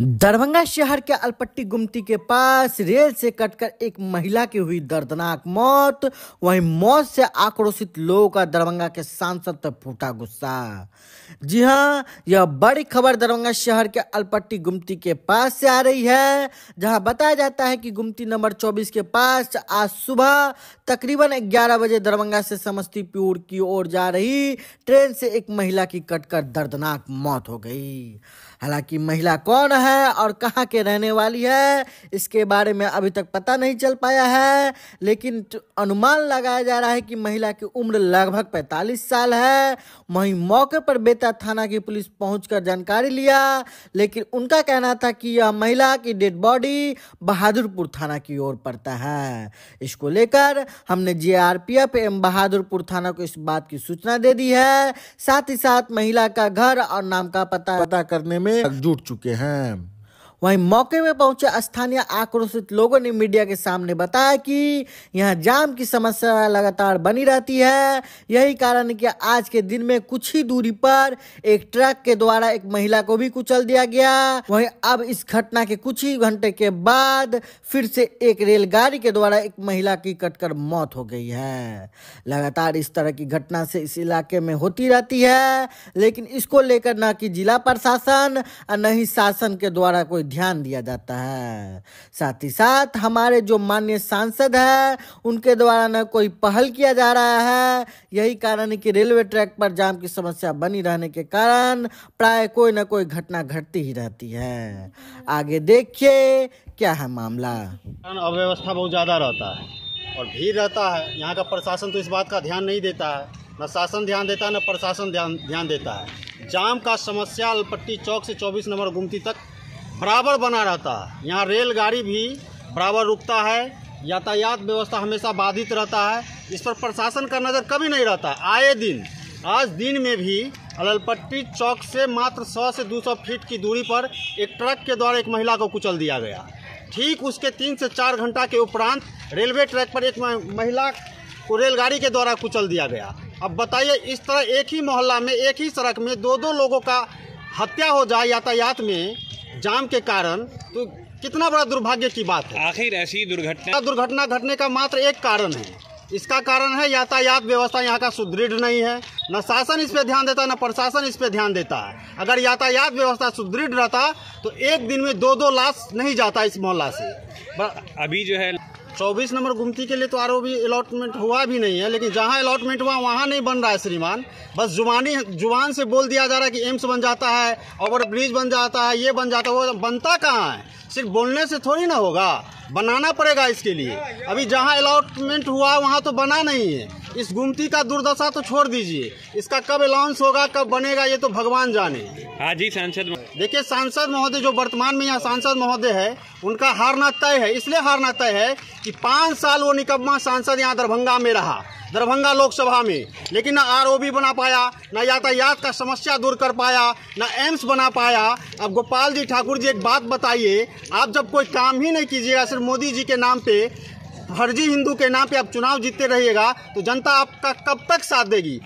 दरभंगा शहर के अलपट्टी गुमती के पास रेल से कटकर एक महिला की हुई दर्दनाक मौत वहीं मौत से आक्रोशित लोगों का दरभंगा के सांसद पर फूटा गुस्सा जी हाँ यह बड़ी खबर दरभंगा शहर के अलपट्टी गुमती के पास से आ रही है जहां बताया जाता है कि गुमती नंबर 24 के पास आज सुबह तकरीबन 11 बजे दरभंगा से समस्तीपुर की ओर जा रही ट्रेन से एक महिला की कटकर दर्दनाक मौत हो गई हालांकि महिला कौन है है और कहाँ के रहने वाली है इसके बारे में अभी तक पता नहीं चल पाया है लेकिन अनुमान लगाया जा रहा है कि महिला की उम्र लगभग 45 साल है वहीं मौके पर बेता थाना की पुलिस पहुंचकर जानकारी लिया लेकिन उनका कहना था कि यह महिला की डेड बॉडी बहादुरपुर थाना की ओर पड़ता है इसको लेकर हमने एफ एवं बहादुरपुर थाना को इस बात की सूचना दे दी है साथ ही साथ महिला का घर और नाम का पता पता करने में जुट चुके हैं वहीं मौके में पहुंचे स्थानीय आक्रोशित लोगों ने मीडिया के सामने बताया कि यहाँ जाम की समस्या लगातार बनी रहती है यही कारण है कि आज के दिन में कुछ ही दूरी पर एक ट्रक के द्वारा एक महिला को भी कुचल दिया गया वहीं अब इस घटना के कुछ ही घंटे के बाद फिर से एक रेलगाड़ी के द्वारा एक महिला की कटकर मौत हो गई है लगातार इस तरह की घटना से इस इलाके में होती रहती है लेकिन इसको लेकर न कि जिला प्रशासन और न ही शासन के द्वारा कोई ध्यान दिया जाता है साथ ही साथ हमारे जो मान्य सांसद है उनके द्वारा न कोई पहल किया जा रहा है यही कारण है कि रेलवे ट्रैक पर जाम की समस्या बनी रहने के कारण प्राय कोई ना कोई घटना घटती ही रहती है आगे देखिए क्या है मामला अव्यवस्था बहुत ज़्यादा रहता है और भीड़ रहता है यहाँ का प्रशासन तो इस बात का ध्यान नहीं देता है न शासन ध्यान देता है न प्रशासन ध्यान ध्यान देता है जाम का समस्या अलपट्टी चौक से 24 नंबर गुमती तक बराबर बना रहता है यहाँ रेलगाड़ी भी बराबर रुकता है यातायात व्यवस्था हमेशा बाधित रहता है इस पर प्रशासन का नज़र कभी नहीं रहता आए दिन आज दिन में भी अललपट्टी चौक से मात्र 100 से 200 फीट की दूरी पर एक ट्रक के द्वारा एक महिला को कुचल दिया गया ठीक उसके तीन से चार घंटा के उपरांत रेलवे ट्रैक पर एक महिला को रेलगाड़ी के द्वारा कुचल दिया गया अब बताइए इस तरह एक ही मोहल्ला में एक ही सड़क में दो दो लोगों का हत्या हो जाए यातायात में जाम के कारण तो कितना बड़ा दुर्भाग्य की बात है आखिर ऐसी दुर्घटना दुर्घटना घटने का मात्र एक कारण है इसका कारण है यातायात व्यवस्था यहाँ का सुदृढ़ नहीं है न शासन इस पे ध्यान देता है न प्रशासन इस पे ध्यान देता है अगर यातायात व्यवस्था सुदृढ़ रहता तो एक दिन में दो दो लाश नहीं जाता इस मोहल्ला से अभी जो है चौबीस नंबर गुमती के लिए तो आरोप भी अलॉटमेंट हुआ भी नहीं है लेकिन जहाँ अलॉटमेंट हुआ वहाँ नहीं बन रहा है श्रीमान बस जुबानी जुबान से बोल दिया जा रहा है कि एम्स बन जाता है ओवर ब्रिज बन जाता है ये बन जाता है वो बनता कहाँ है सिर्फ बोलने से थोड़ी ना होगा बनाना पड़ेगा इसके लिए अभी जहाँ अलॉटमेंट हुआ वहाँ तो बना नहीं है इस गुमती का दुर्दशा तो छोड़ दीजिए इसका कब अलाउंस होगा कब बनेगा ये तो भगवान जाने हाँ जी सांसद देखिए सांसद महोदय जो वर्तमान में यहाँ सांसद महोदय है उनका हारना तय है इसलिए हारना तय है कि पाँच साल वो निकम्मा सांसद यहाँ दरभंगा में रहा दरभंगा लोकसभा में लेकिन ना आर बना पाया ना यातायात का समस्या दूर कर पाया ना एम्स बना पाया अब गोपाल जी ठाकुर जी एक बात बताइए आप जब कोई काम ही नहीं कीजिएगा सिर्फ मोदी जी के नाम पे फर्जी हिंदू के नाम पे आप चुनाव जीतते रहिएगा तो जनता आपका कब तक साथ देगी